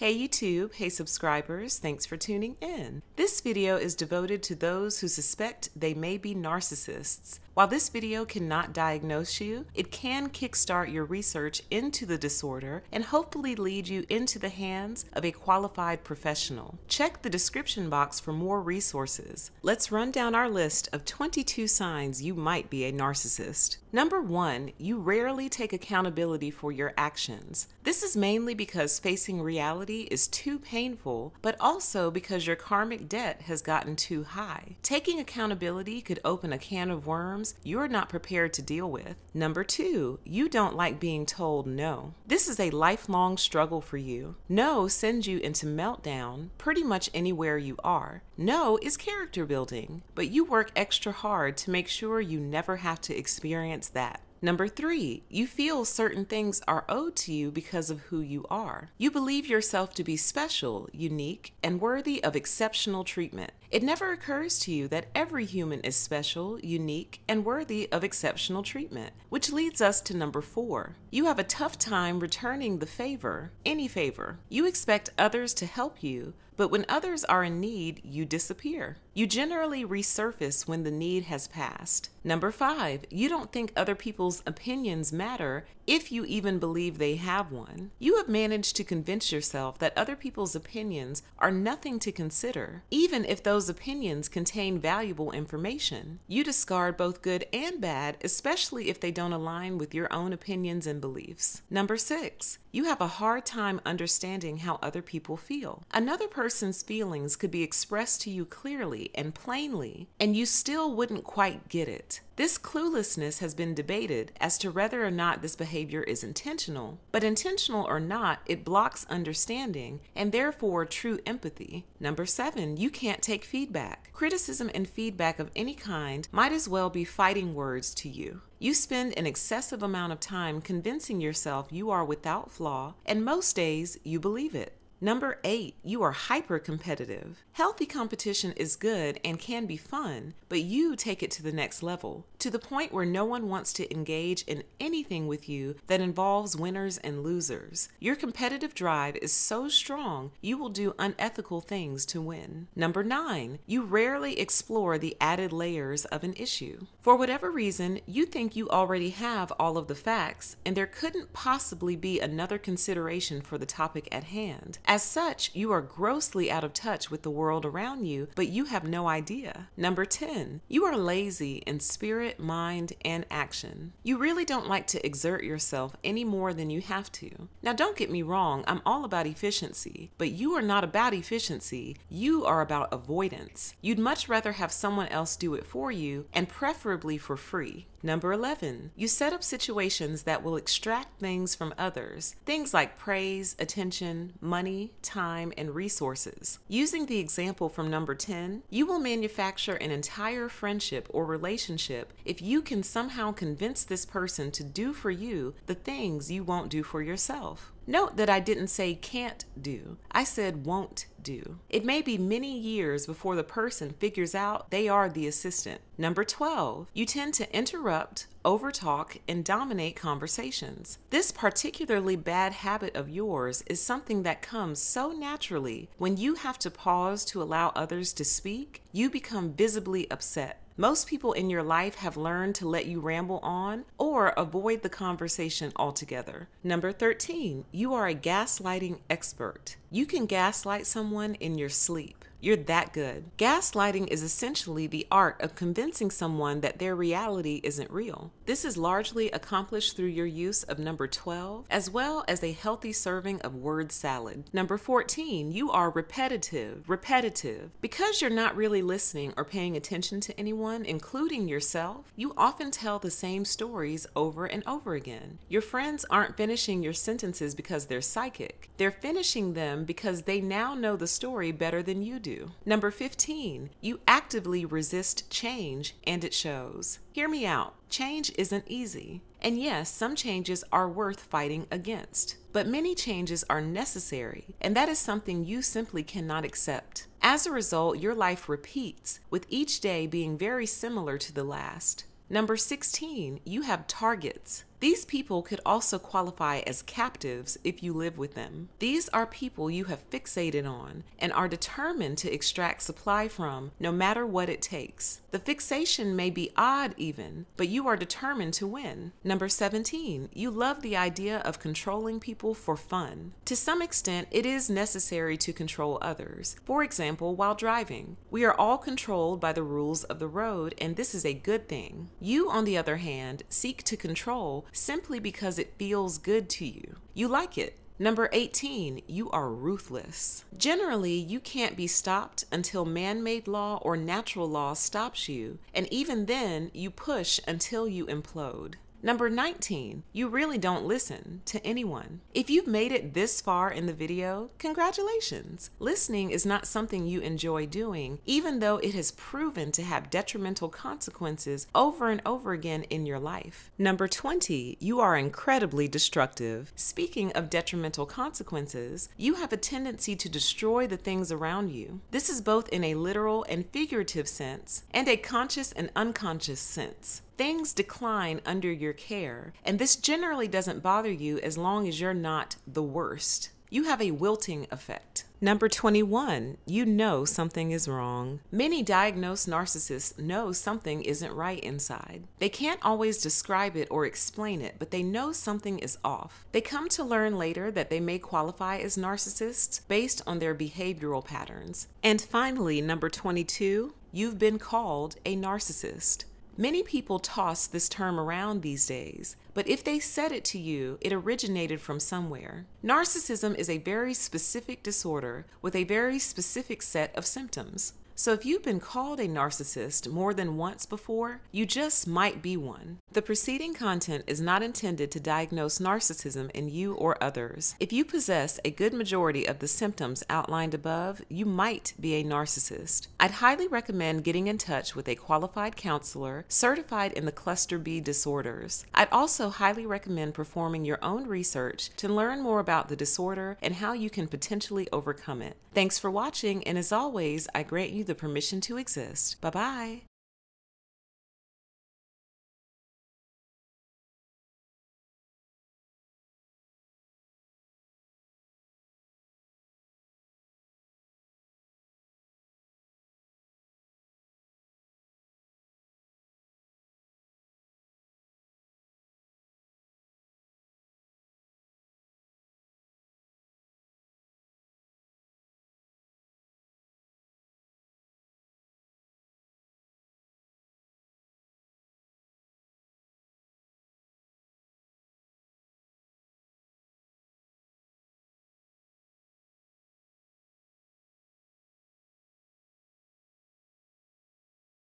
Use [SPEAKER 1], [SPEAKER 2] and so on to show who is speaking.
[SPEAKER 1] Hey YouTube, hey subscribers, thanks for tuning in. This video is devoted to those who suspect they may be narcissists while this video cannot diagnose you, it can kickstart your research into the disorder and hopefully lead you into the hands of a qualified professional. Check the description box for more resources. Let's run down our list of 22 signs you might be a narcissist. Number one, you rarely take accountability for your actions. This is mainly because facing reality is too painful, but also because your karmic debt has gotten too high. Taking accountability could open a can of worms you're not prepared to deal with. Number two, you don't like being told no. This is a lifelong struggle for you. No sends you into meltdown pretty much anywhere you are. No is character building, but you work extra hard to make sure you never have to experience that. Number three, you feel certain things are owed to you because of who you are. You believe yourself to be special, unique, and worthy of exceptional treatment. It never occurs to you that every human is special, unique, and worthy of exceptional treatment, which leads us to number four. You have a tough time returning the favor, any favor. You expect others to help you, but when others are in need, you disappear. You generally resurface when the need has passed. Number five, you don't think other people's opinions matter if you even believe they have one. You have managed to convince yourself that other people's opinions are nothing to consider, even if those those opinions contain valuable information. You discard both good and bad, especially if they don't align with your own opinions and beliefs. Number six, you have a hard time understanding how other people feel. Another person's feelings could be expressed to you clearly and plainly, and you still wouldn't quite get it. This cluelessness has been debated as to whether or not this behavior is intentional, but intentional or not, it blocks understanding and therefore true empathy. Number seven, you can't take feedback. Criticism and feedback of any kind might as well be fighting words to you. You spend an excessive amount of time convincing yourself you are without flaw, and most days you believe it. Number eight, you are hyper competitive. Healthy competition is good and can be fun, but you take it to the next level, to the point where no one wants to engage in anything with you that involves winners and losers. Your competitive drive is so strong, you will do unethical things to win. Number nine, you rarely explore the added layers of an issue. For whatever reason, you think you already have all of the facts, and there couldn't possibly be another consideration for the topic at hand. As such, you are grossly out of touch with the world around you, but you have no idea. Number 10, you are lazy in spirit, mind, and action. You really don't like to exert yourself any more than you have to. Now, don't get me wrong, I'm all about efficiency, but you are not about efficiency. You are about avoidance. You'd much rather have someone else do it for you, and preferably for free. Number 11, you set up situations that will extract things from others, things like praise, attention, money, time, and resources. Using the example from number 10, you will manufacture an entire friendship or relationship if you can somehow convince this person to do for you the things you won't do for yourself. Note that I didn't say can't do, I said won't do. It may be many years before the person figures out they are the assistant. Number 12, you tend to interrupt, overtalk, and dominate conversations. This particularly bad habit of yours is something that comes so naturally when you have to pause to allow others to speak, you become visibly upset. Most people in your life have learned to let you ramble on or avoid the conversation altogether. Number 13, you are a gaslighting expert. You can gaslight someone in your sleep. You're that good. Gaslighting is essentially the art of convincing someone that their reality isn't real. This is largely accomplished through your use of number 12, as well as a healthy serving of word salad. Number 14, you are repetitive, repetitive. Because you're not really listening or paying attention to anyone, including yourself, you often tell the same stories over and over again. Your friends aren't finishing your sentences because they're psychic. They're finishing them because they now know the story better than you do do. Number 15, you actively resist change and it shows. Hear me out. Change isn't easy. And yes, some changes are worth fighting against. But many changes are necessary, and that is something you simply cannot accept. As a result, your life repeats, with each day being very similar to the last. Number 16, you have targets. These people could also qualify as captives if you live with them. These are people you have fixated on and are determined to extract supply from no matter what it takes. The fixation may be odd even, but you are determined to win. Number 17, you love the idea of controlling people for fun. To some extent, it is necessary to control others. For example, while driving, we are all controlled by the rules of the road, and this is a good thing. You, on the other hand, seek to control simply because it feels good to you. You like it. Number 18, you are ruthless. Generally, you can't be stopped until man made law or natural law stops you, and even then, you push until you implode. Number 19, you really don't listen to anyone. If you've made it this far in the video, congratulations. Listening is not something you enjoy doing, even though it has proven to have detrimental consequences over and over again in your life. Number 20, you are incredibly destructive. Speaking of detrimental consequences, you have a tendency to destroy the things around you. This is both in a literal and figurative sense, and a conscious and unconscious sense things decline under your care, and this generally doesn't bother you as long as you're not the worst. You have a wilting effect. Number 21, you know something is wrong. Many diagnosed narcissists know something isn't right inside. They can't always describe it or explain it, but they know something is off. They come to learn later that they may qualify as narcissists based on their behavioral patterns. And finally, number 22, you've been called a narcissist. Many people toss this term around these days, but if they said it to you, it originated from somewhere. Narcissism is a very specific disorder with a very specific set of symptoms. So if you've been called a narcissist more than once before, you just might be one. The preceding content is not intended to diagnose narcissism in you or others. If you possess a good majority of the symptoms outlined above, you might be a narcissist. I'd highly recommend getting in touch with a qualified counselor certified in the cluster B disorders. I'd also highly recommend performing your own research to learn more about the disorder and how you can potentially overcome it. Thanks for watching, and as always, I grant you the permission to exist. Bye bye.